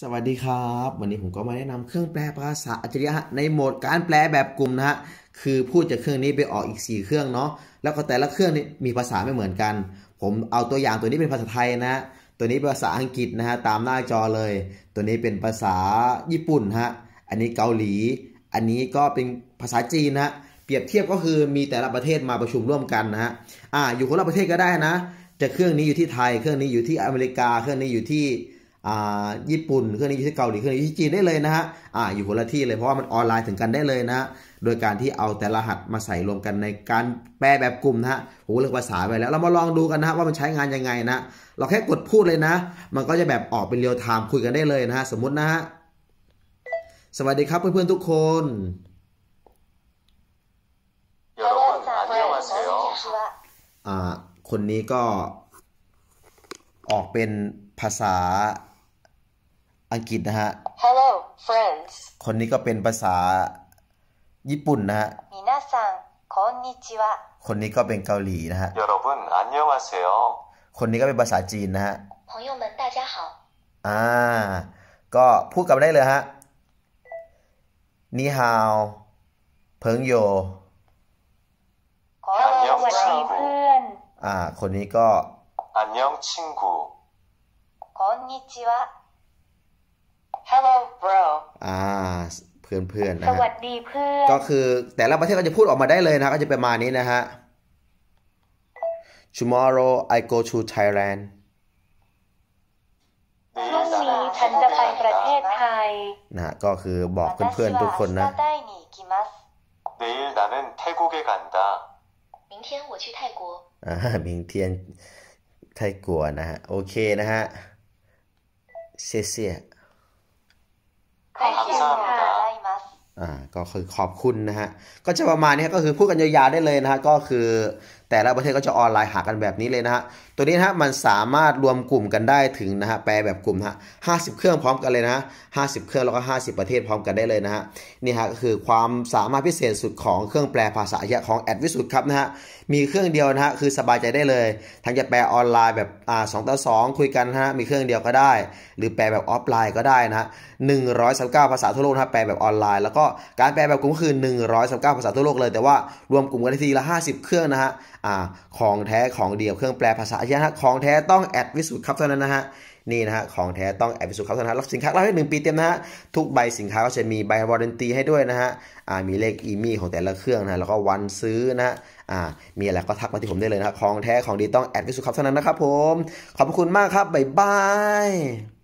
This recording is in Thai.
สวัสดีครับ วันนี้ผมก็มาแนะนำเครื่องแปลภาษาอัจฉริยะในโหมดการแปลแบบกลุ่มนะฮะคือพูดจากเครื่องนี้ไปออกอีก 4 เครื่องเนาะแล้วก็แต่ละเครื่องนี้มีภาษาไม่เหมือนกัน ผมเอาตัวอย่างตัวนี้เป็นภาษาไทยนะตัวนี้ภาษาอังกฤษนะฮะตามหน้าจอเลย ตัวนี้เป็นภาษาญี่ปุ่นฮะอันนี้เกาหลีอันนี้ก็เป็นภาษาจีนนะเปรียบเทียบก็คือมีแต่ละประเทศมาประชุมร่วมกันนะฮะอ่าอยู่คนละประเทศก็ได้นะจะเครื่องนี้อยู่ที่ไทย เครื่องนี้อยู่ที่อเมริกา เครื่องนี้อยู่ที่ญี่ปุ่นเครื่องนี้อยู่ที่เกาหลีเครื่องนี้อยู่ที่จีนได้เลยนะฮะอะอยู่คนละที่เลยเพราะว่ามันออนไลน์ถึงกันได้เลยนะโดยการที่เอาแต่รหัสมาใส่รวมกันในการแปลแบบกลุ่มนะฮะโหเลือกภาษาไปแล้วเรามาลองดูกันนะว่ามันใช้งานยังไงนะเราแค่กดพูดเลยนะ มันก็จะแบบออกเป็นเรียลไทม์คุยกันได้เลยนะฮะสมมตินะฮะสวัสดีครับเพื่อนๆทุกคนคนนี้ก็ออกเป็นภาษาอังกฤษนะฮะ Hello friends คนนี้ก็เป็นภาษาญี่ปุ่นนะฮะมินาซังคอนนิんิวะคนนี้ก็เป็นเกาหลีนะฮะยยอรันน여러분안녕하세요คนนี้ก็เป็นภาษาจีนนะฮะเพื่朋友们大家好อ่าก็พูดกันได้เลยฮะนี่ฮาวเพิงโยสวัสดีเพื่อนอ่าคนนี้ก็อันยองชิงกูこんにちは Hello bro อ่าเพื่อนเพื่อนนะ สวัสดีเพื่อน ก็คือ แต่ละประเทศก็จะพูดออกมาได้เลยนะก็จะเป็นมานี้นะฮะ Tomorrow I go to Thailand พรุ่งนี้ฉันจะไปประเทศไทยนะะก็คือบอกเพื่อนๆทุกคนนะ내일나เท국에간明天我去泰国อ่明天ไทยกัวนะฮะโอเคนะฮะ谢谢，好，心哈。อ่าก็คือขอบคุณนะฮะ ก็จะประมาณนี้ก็คือพูดกันยาวๆได้เลยนะฮะ ก็คือแต่ละประเทศก็จะออนไลน์หากันแบบนี้เลยนะฮะตัวนี้นะฮะ มันสามารถรวมกลุ่มกันได้ถึงนะฮะแปลแบบกลุ่มฮะห้าสิบเครื่องพร้อมกันเลยนะฮะห้าสิบเครื่องแล้วก็ห้าสิบประเทศพร้อมกันได้เลยนะฮะนี่ฮะก็คือความสามารถพิเศษสุดของเครื่องแปลภาษาเยะของแอดวิสุทครับนะฮะมีเครื่องเดียวนะฮะคือสบายใจได้เลย ทั้งจะแปลออนไลน์แบบอ่าสองต่อสองคุยกันนะฮะมีเครื่องเดียวก็ได้ หรือแปลแบบออฟไลน์ก็ได้นะฮะหนึ่งร้อยสิบเก้าภาษาทั่วโลกนะฮะแปลแบบออนไลน์แล้วก็การแปลแบบกลุ่มก็คือ139ภาษาทั่วโลกเลยแต่ว่ารวมกลุ่มกันทีละ50 เครื่องนะฮะอ่าของแท้ของเดียวเครื่องแปลภาษาใช่ฮะของแท้ต้องแอดวิสุทธ์ครับเท่านั้นนะฮะ นี่นะฮะ ของแท้ต้องแอดวิสุทธ์ครับเท่านั้นรับสินค้าเราให้หนึ่งปีเต็มนะฮะ ทุกใบสินค้าก็จะมีใบวอร์เรนตีให้ด้วยนะฮะอ่ามีเลขอีมี่ของแต่ละเครื่องนะแล้วก็วันซื้อนะอ่ามีอะไรก็ทักมาที่ผมได้เลยนะของแท้ของดีต้องแอดวิสุทธ์ครับเท่านั้นนะครับผมขอบคุณมากครับบ๊ายบาย